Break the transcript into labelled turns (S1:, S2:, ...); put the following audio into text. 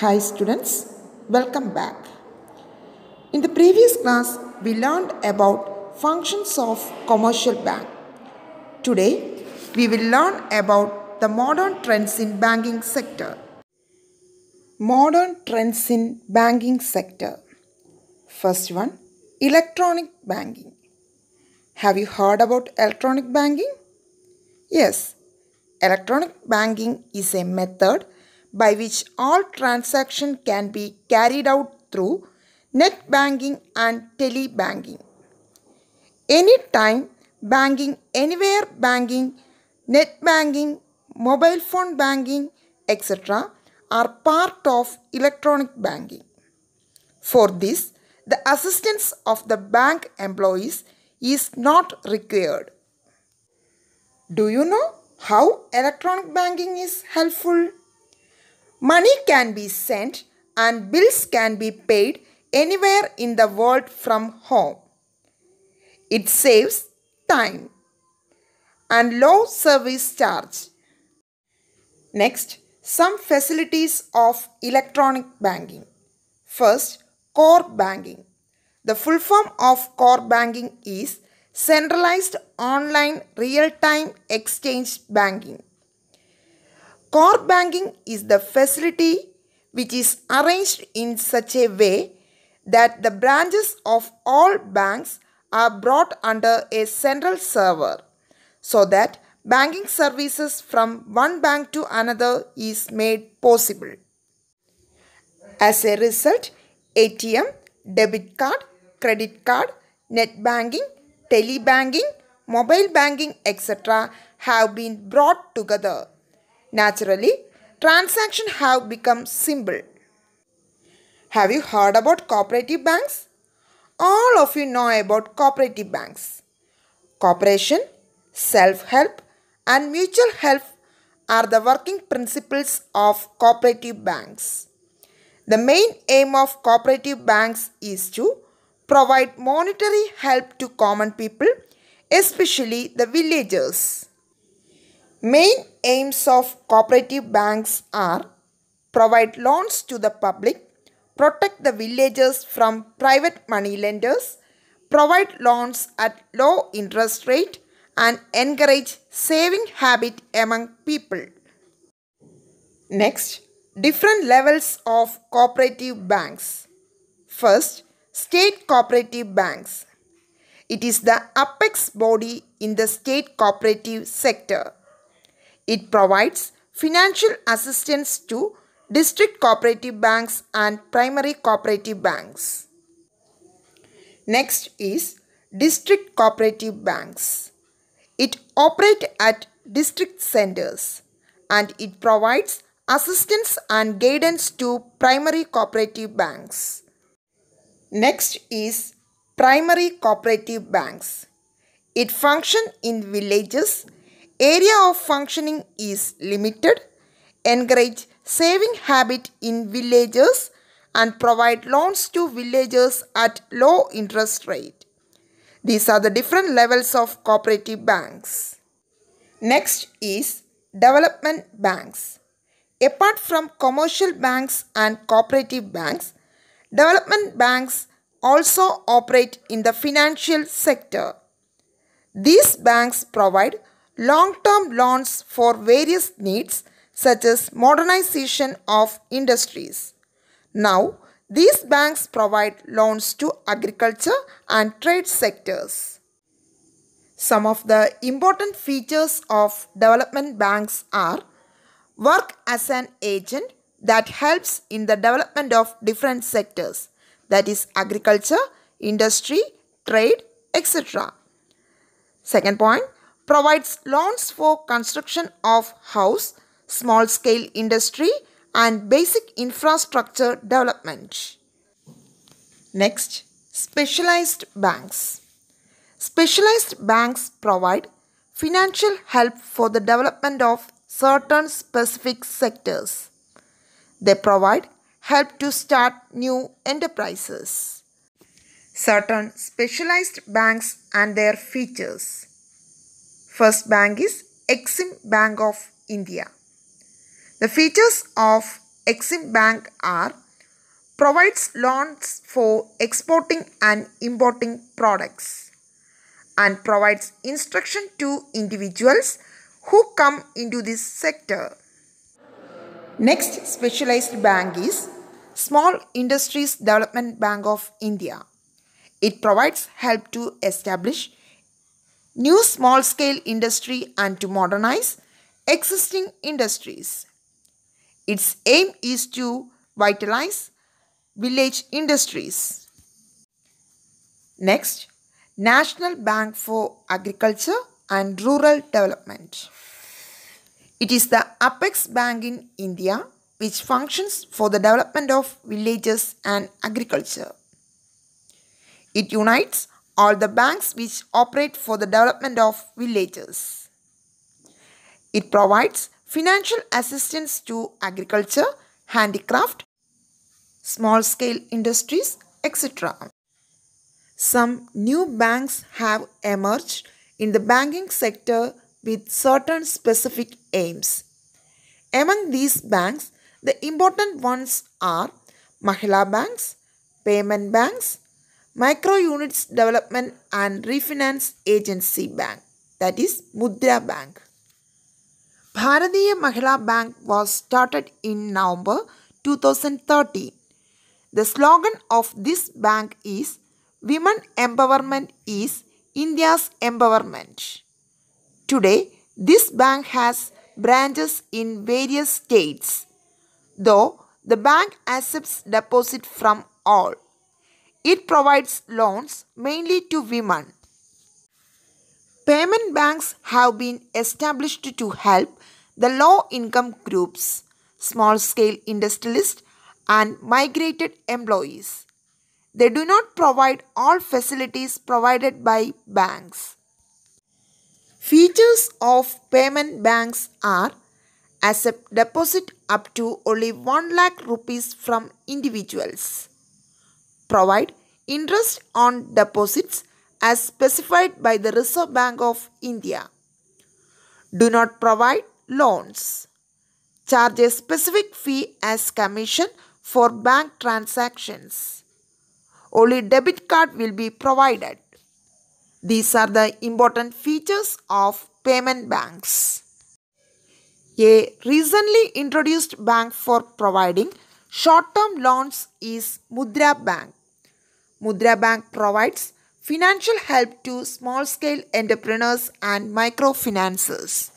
S1: Hi students, welcome back. In the previous class, we learned about functions of commercial bank. Today, we will learn about the modern trends in banking sector. Modern trends in banking sector. First one, electronic banking. Have you heard about electronic banking? Yes, electronic banking is a method by which all transaction can be carried out through net banking and tele banking. Anytime banking, anywhere banking, net banking, mobile phone banking, etc. are part of electronic banking. For this, the assistance of the bank employees is not required. Do you know how electronic banking is helpful? Money can be sent and bills can be paid anywhere in the world from home. It saves time and low service charge. Next, some facilities of electronic banking. First, core banking. The full form of core banking is centralized online real time exchange banking. Core banking is the facility which is arranged in such a way that the branches of all banks are brought under a central server so that banking services from one bank to another is made possible. As a result, ATM, debit card, credit card, net banking, tele banking, mobile banking, etc. have been brought together Naturally, transactions have become simple. Have you heard about cooperative banks? All of you know about cooperative banks. Cooperation, self-help and mutual help are the working principles of cooperative banks. The main aim of cooperative banks is to provide monetary help to common people, especially the villagers. Main aims of cooperative banks are provide loans to the public, protect the villagers from private money lenders, provide loans at low interest rate and encourage saving habit among people. Next, different levels of cooperative banks. First, state cooperative banks. It is the apex body in the state cooperative sector. It provides financial assistance to district cooperative banks and primary cooperative banks. Next is district cooperative banks. It operate at district centers and it provides assistance and guidance to primary cooperative banks. Next is primary cooperative banks. It function in villages area of functioning is limited, encourage saving habit in villagers and provide loans to villagers at low interest rate. These are the different levels of cooperative banks. Next is development banks. Apart from commercial banks and cooperative banks, development banks also operate in the financial sector. These banks provide long-term loans for various needs such as modernization of industries. Now, these banks provide loans to agriculture and trade sectors. Some of the important features of development banks are work as an agent that helps in the development of different sectors that is agriculture, industry, trade, etc. Second point, provides loans for construction of house, small scale industry and basic infrastructure development. Next, specialized banks. Specialized banks provide financial help for the development of certain specific sectors. They provide help to start new enterprises. Certain specialized banks and their features. First bank is Exim Bank of India. The features of Exim Bank are provides loans for exporting and importing products and provides instruction to individuals who come into this sector. Next specialized bank is Small Industries Development Bank of India. It provides help to establish new small scale industry and to modernize existing industries. Its aim is to vitalize village industries. Next, National Bank for Agriculture and Rural Development. It is the apex bank in India which functions for the development of villages and agriculture. It unites all the banks which operate for the development of villages. It provides financial assistance to agriculture, handicraft, small-scale industries, etc. Some new banks have emerged in the banking sector with certain specific aims. Among these banks, the important ones are Mahila banks, payment banks, Micro Units Development and Refinance Agency Bank, that is Mudra Bank. Bharatiya Mahila Bank was started in November 2013. The slogan of this bank is Women Empowerment is India's Empowerment. Today, this bank has branches in various states, though the bank accepts deposit from all. It provides loans mainly to women. Payment banks have been established to help the low income groups, small scale industrialists, and migrated employees. They do not provide all facilities provided by banks. Features of payment banks are accept deposit up to only 1 lakh rupees from individuals provide interest on deposits as specified by the Reserve Bank of India. Do not provide loans. Charge a specific fee as commission for bank transactions. Only debit card will be provided. These are the important features of payment banks. A recently introduced bank for providing Short-term loans is Mudra Bank. Mudra Bank provides financial help to small-scale entrepreneurs and microfinanciers.